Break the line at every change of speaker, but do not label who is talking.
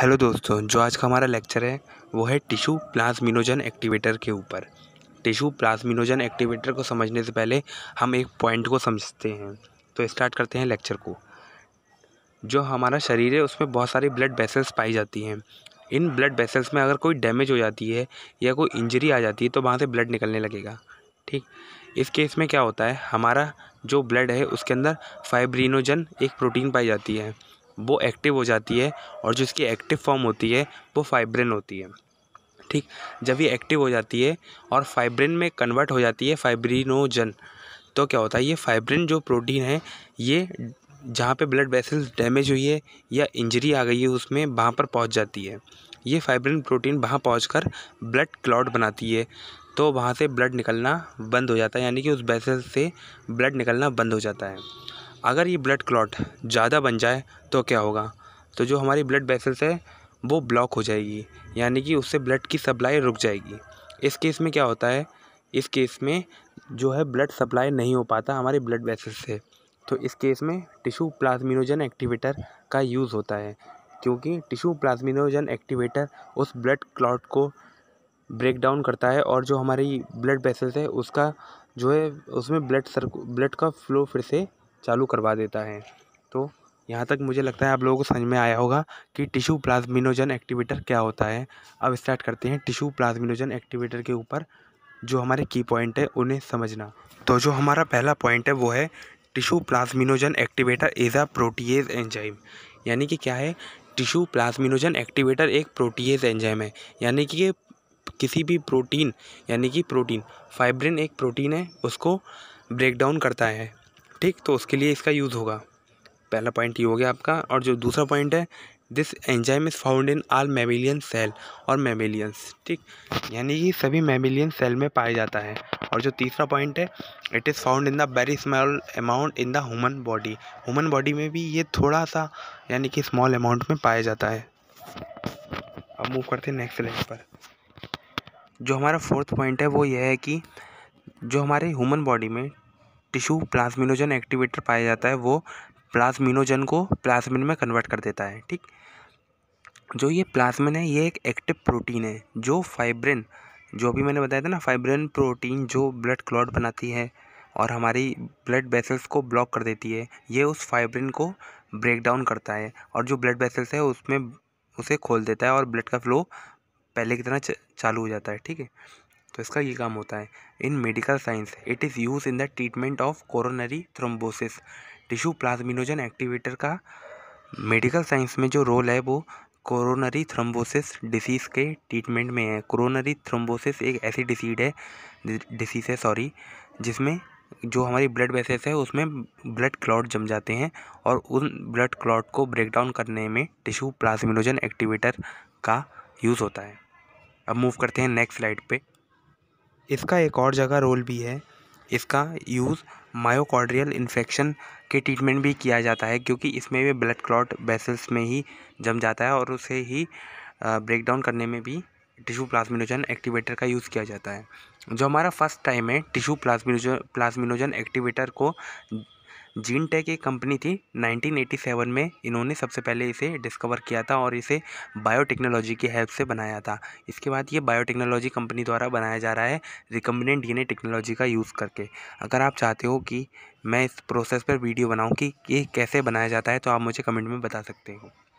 hello दोस्तों जो आज का हमारा लेक्चर है वो है टिशू प्लाज्मिनोजन एक्टिवेटर के ऊपर टिशू प्लाज्मिनोजन एक्टिवेटर को समझने से पहले हम एक पॉइंट को समझते हैं तो स्टार्ट करते हैं लेक्चर को जो हमारा शरीर है उसमें बहुत सारी ब्लड वेसल्स पाई जाती हैं इन ब्लड वेसल्स में अगर कोई डैमेज हो जाती है या कोई इंजरी आ जाती है तो वहाँ से ब्लड निकलने लगेगा ठीक इस केस में क्या होता है हमारा जो ब्लड है उसके अंदर फाइब्रिनोजन एक प्रोटीन पाई जाती है वो एक्टिव हो जाती है और जो इसकी एक्टिव फॉर्म होती है वो फाइब्रिन होती है ठीक जब ये एक्टिव हो जाती है और फाइब्रिन में कन्वर्ट हो जाती है फाइब्रिनोजन तो क्या होता है ये फाइब्रिन जो प्रोटीन है ये जहाँ पे ब्लड वेसल्स डैमेज हुई है या इंजरी आ गई है उसमें वहाँ पर पहुँच जाती है ये फाइब्रिन प्रोटीन वहाँ पहुँच ब्लड क्लॉट बनाती है तो वहाँ से ब्लड निकलना बंद हो जाता है यानी कि उस वेसल से ब्लड निकलना बंद हो जाता है अगर ये ब्लड क्लॉट ज़्यादा बन जाए तो क्या होगा तो जो हमारी ब्लड वेसल्स है वो ब्लॉक हो जाएगी यानी कि उससे ब्लड की सप्लाई रुक जाएगी इस केस में क्या होता है इस केस में जो है ब्लड सप्लाई नहीं हो पाता हमारे ब्लड वेसल्स से तो इस केस में टिशू प्लाज्मिनोजन एक्टिवेटर का यूज़ होता है क्योंकि टिशू प्लाज्मिनोजन एक्टिवेटर उस ब्लड क्लॉट को ब्रेक डाउन करता है और जो हमारी ब्लड वेसल्स है उसका जो है उसमें ब्लड सर ब्लड का फ्लो फिर से चालू करवा देता है तो यहाँ तक मुझे लगता है आप लोगों को समझ में आया होगा कि टिशू प्लाज्मिनोजन एक्टिवेटर क्या होता है अब स्टार्ट करते हैं टिशू प्लाज्मिनोजन एक्टिवेटर के ऊपर जो हमारे की पॉइंट है उन्हें समझना तो जो हमारा पहला पॉइंट है वो है tissue plasminogen activator is a protease enzyme यानी कि क्या है टिशू प्लाज्मिनोजन एक्टिवेटर एक प्रोटीज एंजाइम है यानी कि किसी भी प्रोटीन यानी कि प्रोटीन फाइब्रिन एक प्रोटीन है उसको ब्रेक डाउन करता है ठीक तो उसके लिए इसका यूज़ होगा पहला पॉइंट ये हो गया आपका और जो दूसरा पॉइंट है this enzyme is found in all mammalian cell और मेमिलियंस ठीक यानी कि सभी मेमिलियन सेल में पाया जाता है और जो तीसरा पॉइंट है it is found in the very small amount in the human body human body में भी ये थोड़ा सा यानी कि स्मॉल अमाउंट में पाया जाता है अब मूव करते हैं नेक्स्ट लेवल पर जो हमारा फोर्थ पॉइंट है वो ये है कि जो हमारे ह्यूमन बॉडी में टिशू प्लाज्मिनोजन एक्टिवेटर पाया जाता है वो प्लाज्मिनोजन को प्लाज्मिन में कन्वर्ट कर देता है ठीक जो ये प्लाज्मिन है ये एक एक्टिव प्रोटीन है जो फाइब्रिन जो भी मैंने बताया था ना फाइब्रिन प्रोटीन जो ब्लड क्लॉट बनाती है और हमारी ब्लड वेसल्स को ब्लॉक कर देती है ये उस फाइब्रिन को ब्रेक डाउन करता है और जो ब्लड वेसल्स है उसमें उसे खोल देता है और ब्लड का फ्लो पहले की तरह चालू हो जाता है ठीक है तो इसका ये काम होता है in medical science it is use in the treatment of coronary thrombosis tissue plasminogen activator का मेडिकल साइंस में जो रोल है वो कोरोनरी थ्रोम्बोसिस डिसीज़ के ट्रीटमेंट में है कोरोनरी थ्रोम्बोसिस एक ऐसी डिसीड है डिसीज़ है सॉरी जिसमें जो हमारी ब्लड वेसेस है उसमें ब्लड क्लॉट जम जाते हैं और उन ब्लड क्लॉट को ब्रेक डाउन करने में टिश्यू प्लाज्मिनोजन एक्टिवेटर का यूज़ होता है अब मूव करते हैं नेक्स्ट स्लाइड पे इसका एक और जगह रोल भी है इसका यूज़ मायोकार्डियल इन्फेक्शन के ट्रीटमेंट भी किया जाता है क्योंकि इसमें भी ब्लड क्लॉट बेसल्स में ही जम जाता है और उसे ही ब्रेक डाउन करने में भी टिशू प्लाज्मिनोजन एक्टिवेटर का यूज़ किया जाता है जो हमारा फर्स्ट टाइम है टिशू प्लाज्मिनोजन प्लाज्मिनोजन एक्टिवेटर को जीन टेक एक कंपनी थी 1987 में इन्होंने सबसे पहले इसे डिस्कवर किया था और इसे बायोटेक्नोलॉजी की हेल्प से बनाया था इसके बाद ये बायोटेक्नोलॉजी कंपनी द्वारा बनाया जा रहा है रिकम्बिनेंट डीएनए टेक्नोलॉजी का यूज़ करके अगर आप चाहते हो कि मैं इस प्रोसेस पर वीडियो बनाऊँ कि ये कैसे बनाया जाता है तो आप मुझे कमेंट में बता सकते हो